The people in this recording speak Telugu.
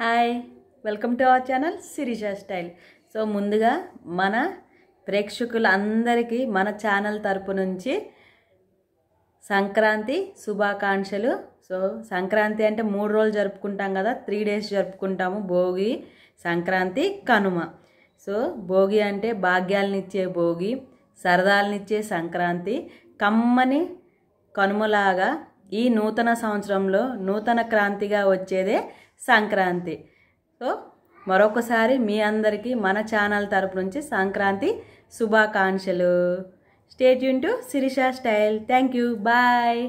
hi welcome to our channel Sirisha style so ముందుగా మన ప్రేక్షకులందరికీ మన ఛానల్ తరపు నుంచి సంక్రాంతి శుభాకాంక్షలు సో సంక్రాంతి అంటే మూడు రోజులు జరుపుకుంటాం కదా త్రీ డేస్ జరుపుకుంటాము భోగి సంక్రాంతి కనుమ సో భోగి అంటే భాగ్యాలనిచ్చే భోగి సరదాలనిచ్చే సంక్రాంతి కమ్మని కనుమలాగా ఈ నూతన సంవత్సరంలో నూతన క్రాంతిగా వచ్చేదే సంక్రాంతి సో మరొకసారి మీ అందరికీ మన ఛానల్ తరపు నుంచి సంక్రాంతి శుభాకాంక్షలు స్టేట్ యూన్ to Sirisha style thank you bye